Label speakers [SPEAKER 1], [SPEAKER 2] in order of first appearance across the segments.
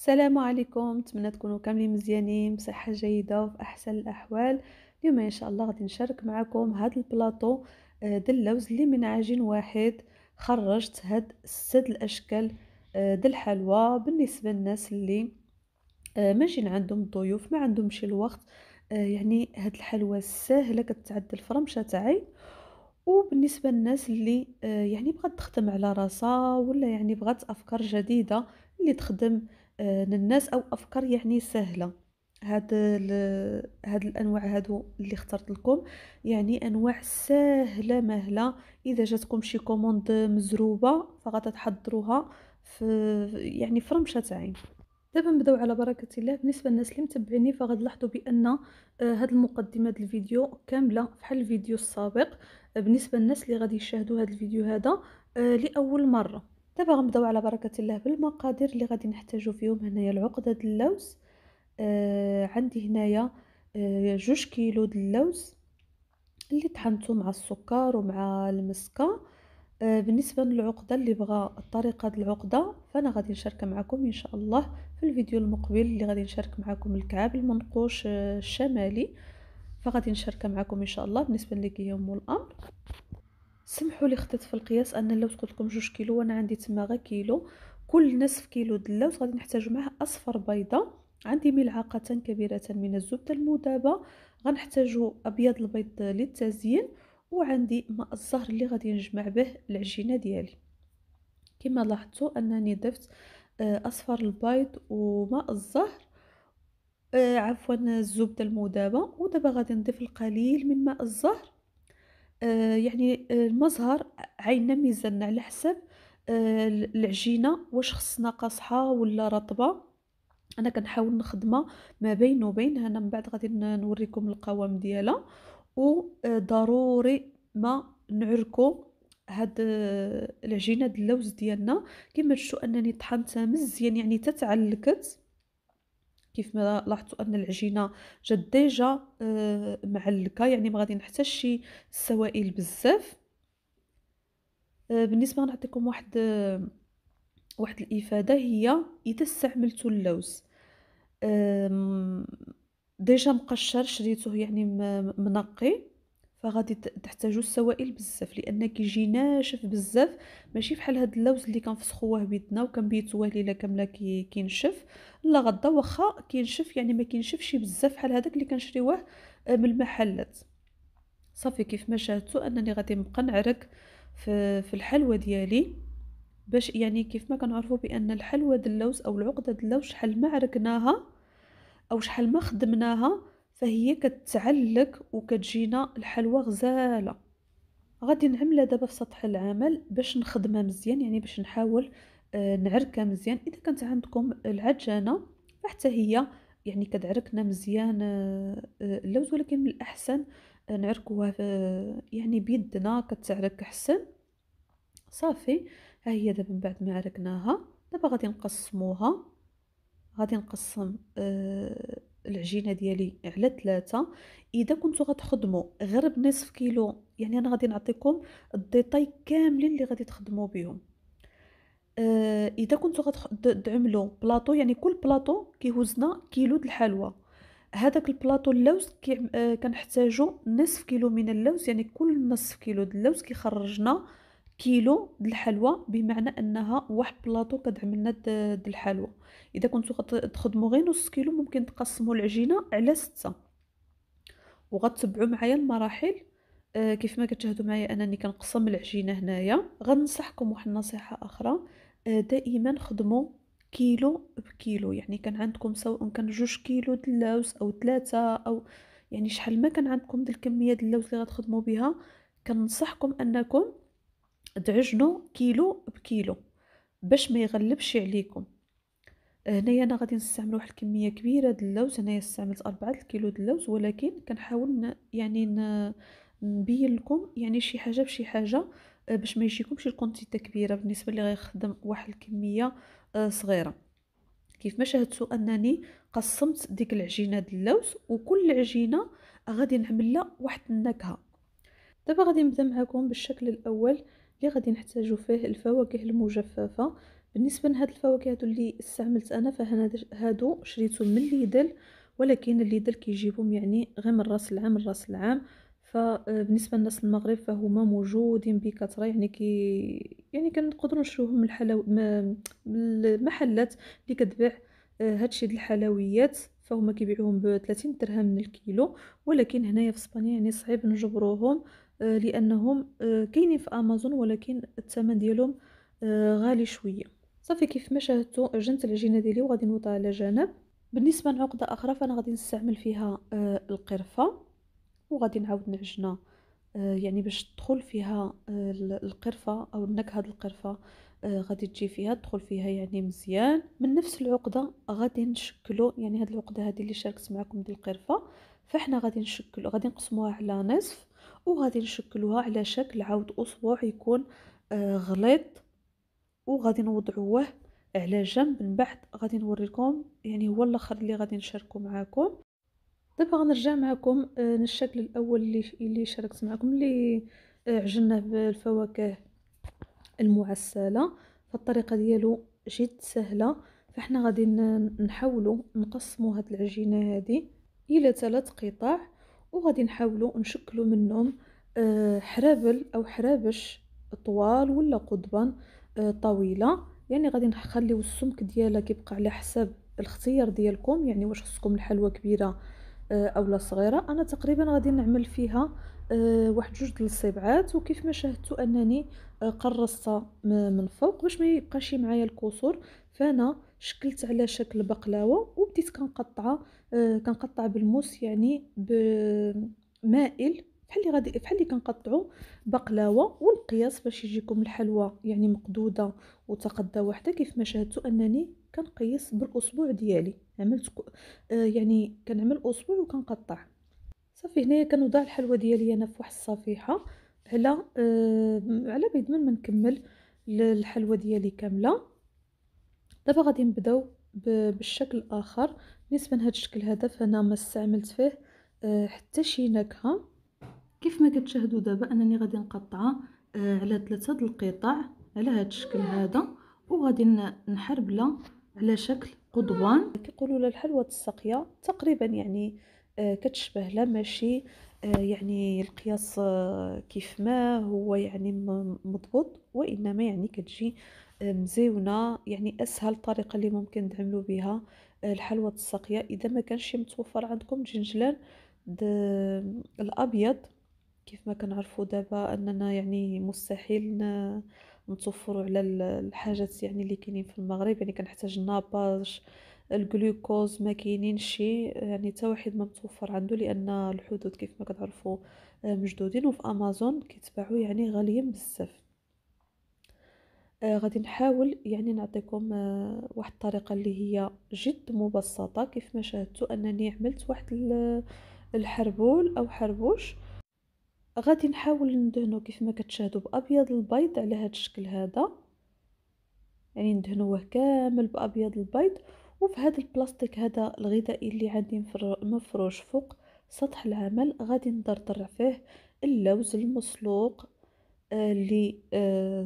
[SPEAKER 1] السلام عليكم نتمنى تكونوا كاملين مزيانين بصحه جيده وفي احسن الاحوال اليوم ان شاء الله غادي نشارك معكم هذا البلاطو آه، ديال اللوز اللي من عجين واحد خرجت هاد ست الاشكال آه، ديال الحلوى بالنسبه للناس اللي آه، ماشي عندهم ضيوف ما عندهمش الوقت يعني هاد الحلوى ساهله كتعدل الفرمشه تاعي وبالنسبه للناس اللي يعني بغات تخدم على راسها ولا يعني بغات افكار جديده اللي تخدم آه، للناس او افكار يعني سهله هاد هاد الانواع هادو اللي اخترت لكم يعني انواع سهله مهله اذا جاتكم شي كوموند مزروبه فغتحضروها في يعني في رمشه عين دابا نبداو على بركه الله بالنسبه للناس اللي متبعيني فغاد لاحظوا بان آه، هاد المقدمه ديال الفيديو كامله بحال الفيديو السابق بالنسبه للناس اللي غادي يشاهدوا هاد الفيديو هذا آه، لاول مره دابا غنبداو على بركه الله بالمقادير اللي غادي نحتاجو فيهم هنايا العقده د اللوز آه عندي هنايا آه جوج كيلو د اللوز اللي طحنتو مع السكر ومع المسكه آه بالنسبه للعقده اللي بغى الطريقه د العقده فانا غادي نشارك معكم ان شاء الله في الفيديو المقبل اللي غادي نشارك معكم الكعاب المنقوش آه، الشمالي فغادي نشارك معكم ان شاء الله بالنسبه لك يهم الامر سمحوا لي خطيت في القياس ان اللوز قلت لكم جوج كيلو وانا عندي تما غير كيلو كل نصف كيلو د اللوز غادي نحتاج معاه اصفر بيضه عندي ملعقه كبيره من الزبده المذابه غنحتاجو ابيض البيض للتزيين وعندي ماء الزهر اللي غادي نجمع به العجينه ديالي كما لاحظتوا انني ضفت آه، اصفر البيض وماء الزهر آه، عفوا الزبده المذابه ودابا غادي نضيف القليل من ماء الزهر آه، يعني آه، المزهر عيننا ميزاننا على حسب آه، العجينه واش خصنا قاصحه ولا رطبه انا كنحاول نخدمها ما بين وبين هنا من بعد غادي نوريكم القوام ديالها وضروري ما نعركو هاد العجينه د اللوز ديالنا كما شفتوا انني طحنتها مزيان يعني تتعلكت كيف ما لاحظتوا ان العجينه جات ديجا آه، معلكه يعني ما غادي نحتاج شي السوائل بزاف آه، بالنسبه نعطيكم واحد آه، واحد الافاده هي اذا استعملتوا اللوز ديجا مقشر شريته يعني منقي فغادي تحتاجوا السوائل بزاف لان كيجي ناشف بزاف ماشي بحال هاد اللوز اللي كنفسخوه بيدنا وكنبيتوه ليله كامله كي كينشف لا غدا واخا كينشف يعني ما كينشفش بزاف بحال هذاك اللي كنشريوه آه، من المحلات صافي كيف ما شاهدتوا انني غادي نبقى نعرك في, في الحلوه ديالي باش يعني كيف ما كنعرفوا بان الحلوه د اللوز او العقده د اللوز شحال ما عركناها او شحال ما خدمناها فهي كتعلق وكتجينا الحلوى غزاله غادي نعملها دابا في سطح العمل باش نخدمها مزيان يعني باش نحاول آه، نعركها مزيان اذا كانت عندكم العجانه فحتى هي يعني كتعركنا مزيان آه، آه، اللوز ولكن من الاحسن نعركوها يعني بيدنا كتعرك احسن صافي ها هي دابا من بعد ما عركناها دابا غادي نقسموها غادي نقسم العجينه ديالي على ثلاثة اذا كنتو غتخدموا غير بنصف كيلو يعني انا غادي نعطيكم الديطاي كاملين اللي غادي تخدموا بهم آه اذا كنتو غتعملوا بلاطو يعني كل بلاطو كيهزنا كيلو د الحلوى هذاك البلاطو اللوز آه، كنحتاجو نصف كيلو من اللوز يعني كل نصف كيلو د اللوز كيخرجنا كيلو د الحلوى بمعنى انها واحد بلاطو كدعم لنا د الحلوى اذا كنتو تخدموا غير نص كيلو ممكن تقسموا العجينه على ستة وغتبعوا معايا المراحل آه كيف ما كتشاهدوا معايا انني كنقسم العجينه هنايا غنصحكم واحد النصيحه اخرى آه دائما خدموا كيلو بكيلو يعني كان عندكم سواء كان جوج كيلو د اللوز او ثلاثة او يعني شحال ما كان عندكم د الكميه د اللوز اللي غتخدموا بها كنصحكم انكم دعجنو كيلو بكيلو باش ما يغلبش عليكم هنايا انا غادي نستعمل واحد الكميه كبيره د اللوز هنايا استعملت 4 كيلو د اللوز ولكن كنحاول يعني نبين لكم يعني شي حاجه بشي حاجه آه، باش ما يجيكمش الكونتيتا كبيره بالنسبه اللي غيخدم واحد الكميه آه، صغيره كيف ما شاهدتوا انني قسمت ديك العجينه د اللوز وكل عجينه غادي نعمل لها واحد النكهه دابا غادي نبدا معكم بالشكل الاول اللي غادي نحتاجو فيه الفواكه المجففه بالنسبه لهاد الفواكه هادو اللي استعملت انا فهنا هادو شريتهم من ليدل ولكن ليدل كيجيبهم يعني غير من راس العام لراس راس العام فبالنسبه آه، للناس المغرب فهما موجودين بكثره يعني كي يعني كنقدروا نشروهم من الحلو من المحلات اللي كتبيع آه، هادشي ديال الحلويات فهما كيبيعوهم ب 30 درهم من الكيلو ولكن هنايا في اسبانيا يعني صعيب نجبروهم آه، لانهم آه، كاينين في امازون ولكن الثمن ديالهم آه، غالي شويه صافي كيف ما شاهدتوا عجنت العجينه ديالي وغادي نوضها على جنب بالنسبه لعقده اخرى فانا غادي نستعمل فيها القرفه وغادي نعاود نعجنها يعني باش تدخل فيها القرفه او النكهه القرفه غادي تجي فيها تدخل فيها يعني مزيان من نفس العقده غادي نشكلو يعني هاد العقده هذه اللي شاركت معكم ديال القرفه فاحنا غادي نشكلو غادي نقسموها على نصف وغادي نشكلوها على شكل عود اصبع يكون آه، غليط وغادي نوضعوه على جنب من بعد غادي نوريكم يعني هو الاخر اللي غادي نشاركو معاكم دابا غنرجع معاكم آه، للشكل الاول اللي اللي شاركت معاكم اللي آه، عجناه بالفواكه المعسله فالطريقه ديالو جد سهله فاحنا غادي نحاولوا نقسموا هاد العجينه هذه الى ثلاث قطع وغادي نحاولوا نشكلوا منهم آه، حرابل او حرابش طوال ولا قضبان آه، طويله يعني غادي نخليو السمك ديالها كيبقى على حساب الاختيار ديالكم يعني واش خصكم الحلوه كبيره آه، اولا صغيره انا تقريبا غادي نعمل فيها واحد جوج د الصبعات وكيف ما شاهدتوا انني قرصتها من الفوق باش ما يبقاش معايا الكسور فانا شكلت على شكل بقلاوه وبديت كنقطعها آه، كنقطع بالموس يعني بمائل بحال اللي غادي بحال اللي كنقطعو بقلاوه والقياس باش يجيكم الحلوى يعني مقدوده وتقدا وحده كيف ما شاهدتوا انني كنقيس بالاسبوع ديالي عملت آه يعني كنعمل اسبوع وكنقطع صافي هنايا كنوضع الحلوى ديالي انا في واحد الصفيحه على آه على بيد من نكمل الحلوه ديالي كامله دابا غادي نبداو بالشكل الاخر بالنسبه لهذا الشكل هذا فانا ما استعملت فيه آه حتى شي نكهه كيف ما كتشاهدوا دابا انني غادي نقطعها آه على ثلاثه د القطع على هذا الشكل هذا وغادي نحربله على شكل قضوان كيقولوا لها الحلوه الساقيه تقريبا يعني آه كتشبه لا ماشي يعني القياس كيف ما هو يعني مضبوط وانما يعني كتجي مزيونه يعني اسهل طريقه اللي ممكن تعملوا بها آه، الحلوى الساقيه اذا ما كانش متوفر عندكم جنجلان الابيض كيف ما كنعرفوا دابا اننا يعني مستحيل نتوفروا على الحاجات يعني اللي كاينين في المغرب يعني كنحتاج الناباج الجلوكوز ما شي يعني حتى واحد ما متوفر عنده لان الحدود كيف ما كتعرفوا آه، مجدودين وفي امازون كيتباعوا يعني غاليين بزاف آه غادي نحاول يعني نعطيكم آه، واحد الطريقه اللي هي جد مبسطه كيف ما شاهدتوا انني عملت واحد الحربول او حربوش غادي نحاول ندهنو كيف ما كتشاهدوا بابيض البيض على هذا الشكل هذا يعني ندهنوه كامل بابيض البيض وفي هذا البلاستيك هذا الغذائي اللي عندي مفروش فوق سطح العمل غادي ندردر فيه اللوز المسلوق آه، اللي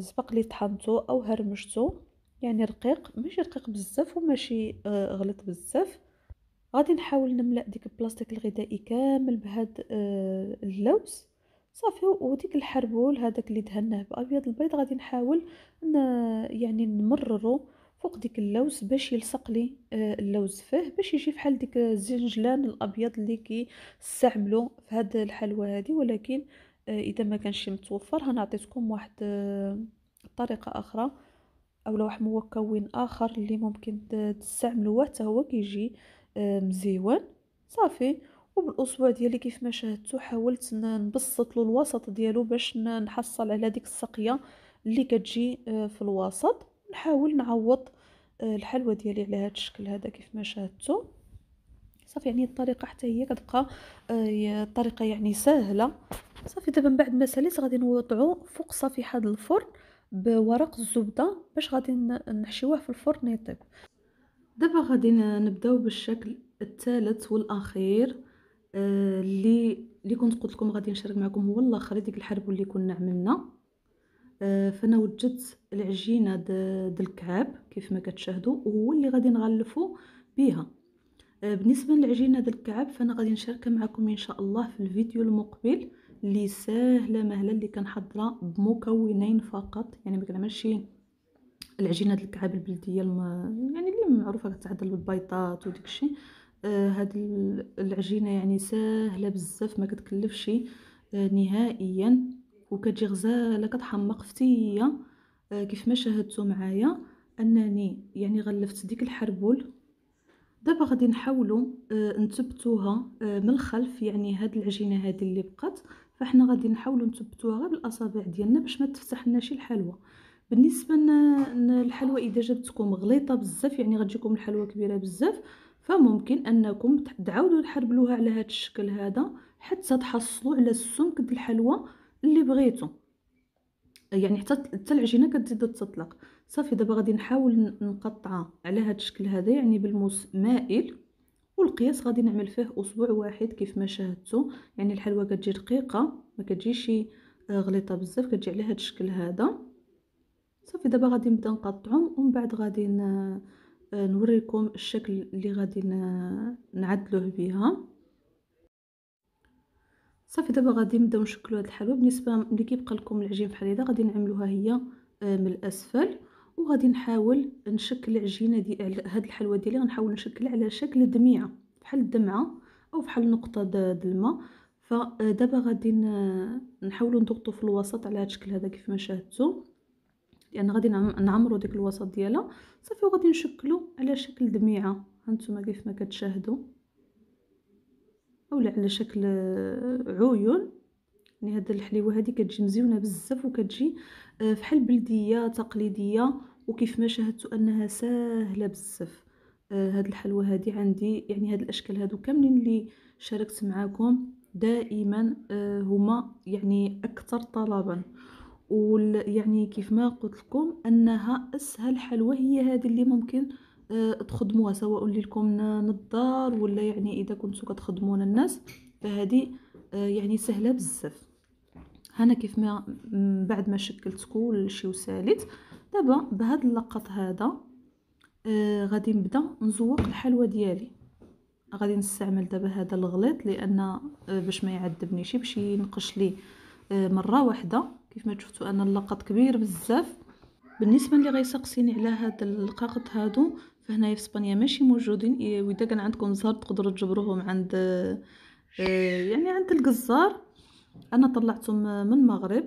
[SPEAKER 1] سبق آه، لي طحنتو او هرمشتو يعني رقيق ماشي رقيق بزاف وماشي آه، غلط بزاف غادي نحاول نملا ديك البلاستيك الغذائي كامل بهاد اللوز صافي وديك الحربول هذاك اللي دهناه بابيض البيض غادي نحاول يعني نمررو فوق ديك اللوز باش يلصق لي آه، اللوز فيه باش يجي بحال ديك الزنجلان الابيض اللي كيستعملوا في هاد الحلوى هذه ولكن آه، اذا ما كانش متوفر عطيتكم واحد آه، طريقه اخرى اولا واحد مكون اخر اللي ممكن تستعملوه حتى هو كيجي مزيون صافي وبالاسبوع ديالي كيف ما شاهدتوا حاولت نبسط له الوسط ديالو باش نحصل على ديك السقيه اللي كتجي في الوسط نحاول نعوض آه، الحلوى ديالي على هذا الشكل هذا كيف ما شاهدتوا صافي يعني الطريقه حتى هي كتبقى آه، الطريقه يعني سهله صافي دابا من بعد ما ساليت غادي نوضعو فوق صفيحه الفرن بورق الزبده باش غادي نحشيوه في الفرن يطيب دابا غادي نبداو بالشكل الثالث والاخير آه، اللي اللي كنت قلت لكم غادي نشارك معكم هو الاخر ديك الحرب اللي كنا عملنا آه، فانا وجدت العجينه د الكعاب كيف ما كتشاهدوا وهو اللي غادي نغلفو بها آه، بالنسبه للعجينه ديال الكعاب فانا غادي نشاركها معكم ان شاء الله في الفيديو المقبل اللي ساهله مهله اللي كنحضرها بمكونين فقط يعني ما كنعملش العجينه ديال الكعاب البلديه الم... يعني اللي معروفه كتعدل بالبيضات وديك الشيء آه العجينه يعني ساهله بزاف ما كتكلفش آه نهائيا وكتجي غزاله كتحمق فتيا آه، كيف ما شاهدتوا معايا انني يعني غلفت ديك الحربول دابا غادي نحاولوا آه، نثبتوها آه، من الخلف يعني هاد العجينه هادي اللي بقات فاحنا غادي نحاولوا نثبتوها غير بالاصابع ديالنا باش ما تفتح شي الحلوى بالنسبه للحلوى اذا جبتكم غليطه بزاف يعني غتجيكم الحلوى كبيره بزاف فممكن انكم تعاودوا تحربلوها على هذا الشكل هذا حتى تحصلوا على السمك ديال الحلوى اللي بغيتو يعني حتى حتى العجينه كتزيد تتطلق صافي دابا غادي نحاول نقطعها على هذا الشكل هذا يعني بالموس مائل والقياس غادي نعمل فيه اسبوع واحد كيف ما شاهدتوا يعني الحلوه كتجي رقيقه ما كتجيش آه، غليطه بزاف كتجي على هذا الشكل هذا صافي دابا غادي نبدا نقطعهم ومن بعد غادي آه، نوريكم الشكل اللي غادي نعدلوه بها صافي دابا غادي نبداو نشكلوا هاد الحلوى بالنسبه ملي كيبقى لكم العجين بحال هذا غادي نعملوها هي آه، من الاسفل وغادي نحاول نشكل العجينه دي هاد الحلوى ديالي غنحاول نشكلها على شكل دميعه بحال الدمعه او بحال نقطه د الماء فدابا آه، غادي نحاولوا نضغطوا في الوسط على هاد الشكل هذا كيف ما شاهدتوا لان يعني غادي نعم-، نعمروا ديك الوسط ديالها صافي وغادي نشكلوا على شكل دميعه هانتوما كيف ما كتشاهدوا اولا على شكل آه، عيون يعني هاد الحليوه هذه كتجي مزيونه بزاف وكتجي آه، فحال بلديه تقليديه وكيف ما شاهدتوا انها ساهله بزاف آه، هاد الحلوه هادي عندي يعني هاد الاشكال هادو كاملين اللي شاركت معاكم دائما هما يعني اكثر طلبا ويعني كيف ما قلت لكم انها اسهل حلوى هي هذه اللي ممكن آه، تخدموها سواء لكم نظار ولا يعني اذا كنتو كتخدمون الناس فهذه آه، يعني سهله بزاف هنا كيف ما بعد ما شكلت كلشي وساليت دابا بهذا اللقط هذا آه غادي نبدا نزوق الحلوى ديالي غادي نستعمل دابا هذا الغليط لان آه باش ما يعذبنيش باش ينقش لي آه مره واحده كيف ما شفتوا انا اللقط كبير بزاف بالنسبه اللي غيسقسيني على هذا اللقاط هادو فهنايا في اسبانيا ماشي موجودين واذا كان عندكم زهر تقدروا تجبروهم عند يعني عند القزار انا طلعتهم من المغرب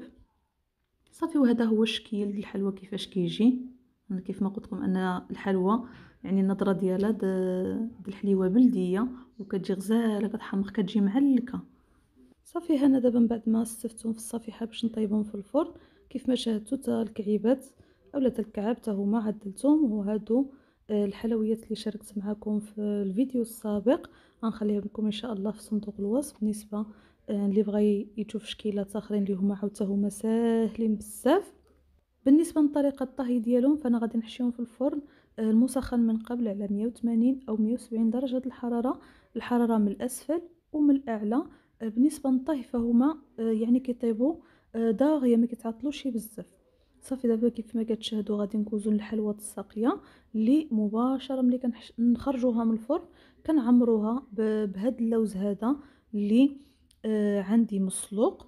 [SPEAKER 1] صافي وهذا هو الشكل الحلوى كيفاش كيجي انا كيف ما قلت لكم ان الحلوى يعني النضره ديالها د الحليوه بلديه وكتجي غزاله كتحمق كتجي معلكه صافي هنا دابا من بعد ما صفتهم في الصفيحه باش نطيبهم في الفرن كيف ما شاهدتوا تا الكعيبات اولا تا الكعاب تا هما عدلتهم وهادو الحلويات اللي شاركت معكم في الفيديو السابق غنخليها لكم ان شاء الله في صندوق الوصف بالنسبه آه، اللي بغى يشوف شكيلات اخرين اللي هما عاوتا هما ساهلين بزاف بالنسبه لطريقه الطهي ديالهم فانا غادي نحشيهم في الفرن آه، المسخن من قبل على 180 او 170 درجه الحراره الحراره من الاسفل ومن الاعلى آه، بالنسبه للطهي فهما يعني كيطيبوا داغيه ما كيتعطلوش بزاف صافي دابا كيف ما كتشاهدوا غادي نكوزو الحلوه الساقيه اللي مباشره ملي كنخرجوها من الفرن كنعمروها بهاد اللوز هذا اللي آه عندي مسلوق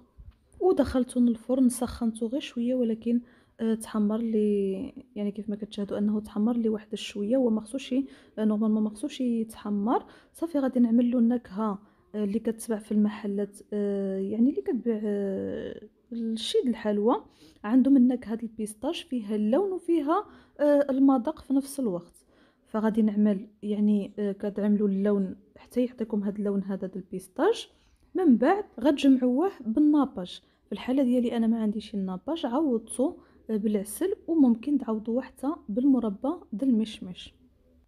[SPEAKER 1] ودخلته الفرن سخنته غير شويه ولكن آه تحمر لي يعني كيف ما كتشاهدوا انه تحمر لي واحد الشويه وما خصوش آه نورمالمون ما خصوش يتحمر صافي غادي نعمل له النكهه آه، اللي كتباع في المحلات آه، يعني اللي كتبيع آه، الشيد الحلوى عندهم النكهه البيستاش فيها اللون وفيها آه، المذاق في نفس الوقت فغادي نعمل يعني آه، كتعملوا اللون حتى يعطيكم هذا اللون هذا ديال البيستاش من بعد غتجمعوه بالناباج في الحاله ديالي انا ما عنديش الناباج عوضته آه، بالعسل وممكن تعوضوه حتى بالمربى ديال المشمش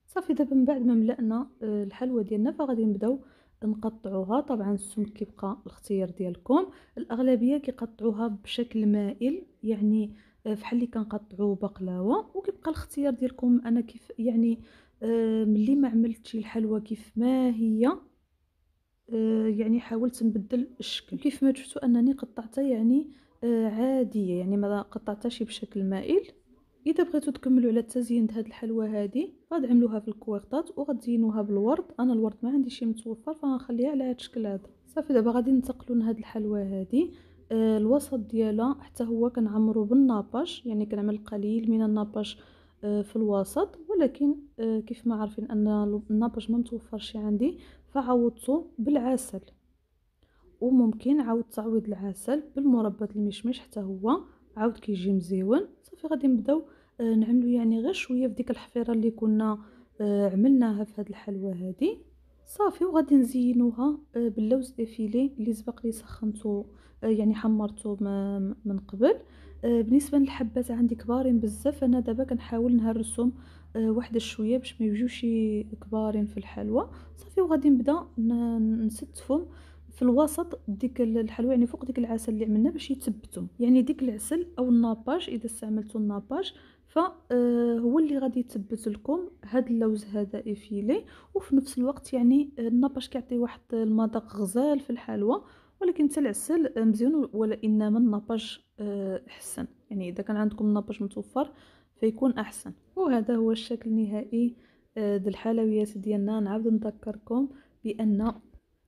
[SPEAKER 1] صافي دابا من بعد ما ملأنا الحلوى ديالنا فغادي نبداو نقطعوها طبعا السمك كيبقى الاختيار ديالكم الاغلبيه كيقطعوها بشكل مائل يعني آه، فحال اللي كنقطعوا بقلاوه وكيبقى الاختيار ديالكم انا كيف يعني آه، ملي ما عملتش الحلوى كيف ما هي آه، يعني حاولت نبدل الشكل كيف ما شفتوا انني قطعتها يعني عاديه يعني ما قطعتهاش بشكل مائل اذا بغيتو تكملوا على التزيين هذه الحلوى هذه غتعملوها في الكويرطات وغتزينوها بالورد انا الورد ما عنديش متوفر فغنخليها على هذا الشكل هذا صافي دابا غادي ننتقلوا لهاد الحلوى هذه آه، الوسط ديالها حتى هو كنعمرو بالناباش يعني كنعمل قليل من الناباش آه، في الوسط ولكن آه، كيف ما عارفين ان الناباش ما متوفرش عندي فعوضته بالعسل وممكن عاود تعويض العسل بالمربى المشمش حتى هو عاود كيجي مزيون صافي غادي نبداو آه، نعملو يعني غير شويه في ديك الحفيره اللي كنا آه، عملناها في هذه الحلوه هذه صافي وغادي نزينوها آه، باللوز ديفيلي اللي سبق لي سخنته يعني حمرته من قبل بالنسبه للحبات عندي كبارين بزاف انا دابا كنحاول نهرسهم واحد شويه باش ما يجيوش كبارين في الحلوه صافي وغادي نبدا نستفهم في الوسط ديك الحلوى يعني فوق ديك العسل اللي عملنا باش يتثبتوا يعني ديك العسل او الناباج اذا استعملتوا الناباج فهو آه، اللي غادي يثبت لكم هاد اللوز هذا افيلي وفي نفس الوقت يعني الناباج كيعطي واحد المذاق غزال في الحلوى ولكن حتى العسل آه، مزيون ولا انما الناباج آه، احسن يعني اذا كان عندكم الناباج متوفر فيكون احسن وهذا هو الشكل النهائي ديال الحلويات ديالنا نعاود نذكركم بان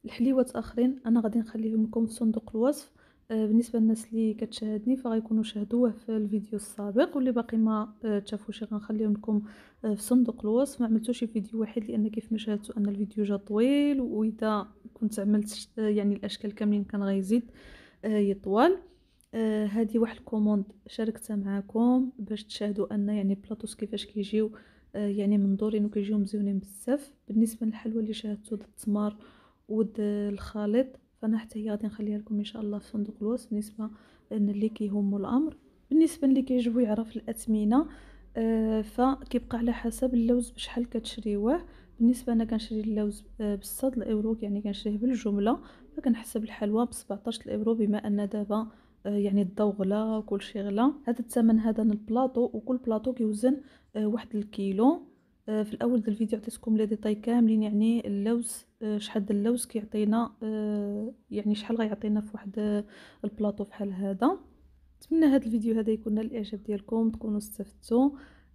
[SPEAKER 1] الحليوات اخرين انا غادي نخليهم لكم في صندوق الوصف آه، بالنسبه للناس اللي كتشاهدني فغيكونوا شاهدوه في الفيديو السابق واللي باقي ما آه، شافوش غنخليهم لكم آه، في صندوق الوصف ما عملتوش فيديو واحد لان كيف ما شاهدتوا ان الفيديو جا طويل واذا كنت عملت يعني الاشكال كاملين كان غيزيد يطول هذه واحد الكوموند شاركتها معكم باش تشاهدوا ان يعني بلاطوس كيفاش كيجيو يعني منظورين وكيجيو مزيونين بزاف بالنسبه للحلوى اللي شاهدتو التمر ود الخليط فانا حتى هي غادي نخليها لكم ان شاء الله في صندوق الوصف بالنسبه ان اللي كيهمو الامر بالنسبه اللي كيعجبو يعرف الاثمنه آه فكيبقى على حسب اللوز بشحال كتشريوه بالنسبه انا كنشري اللوز آه، بالصد الاورو يعني كنشريه بالجمله فكنحسب الحلوى ب 17 الاورو بما ان دابا آه، يعني الضو غلا وكلشي غلا هذا الثمن هذا البلاطو وكل بلاطو كيوزن آه، واحد الكيلو آه، في الاول ديال الفيديو عطيتكم لي ديتاي كاملين يعني اللوز آه، شحال اللوز كيعطينا آه، يعني شحال غيعطينا في واحد البلاطو بحال هذا نتمنى هذا الفيديو هذا يكون نال الاعجاب ديالكم تكونوا استفدتوا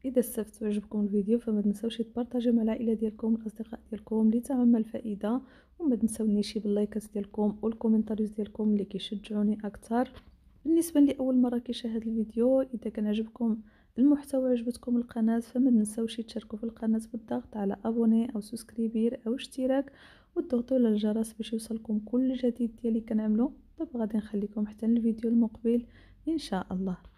[SPEAKER 1] اذا استفدتوا عجبكم الفيديو فما تنساوش تبارطاجيو مع العائله ديالكم الاصدقاء ديالكم لتعم الفائده وما تنساونيش باللايكات ديالكم والكومنتاريز ديالكم اللي كيشجعوني اكثر بالنسبه لاول مره كيشاهد الفيديو اذا كان عجبكم المحتوى عجبتكم القناة فما تنسوش تشاركوا في القناة بالضغط على ابوني او سوسكريبير او اشتراك وتضغطوا على الجرس باش يوصلكم كل جديد ديالي كنعملو دابا غادي نخليكم حتى الفيديو المقبل ان شاء الله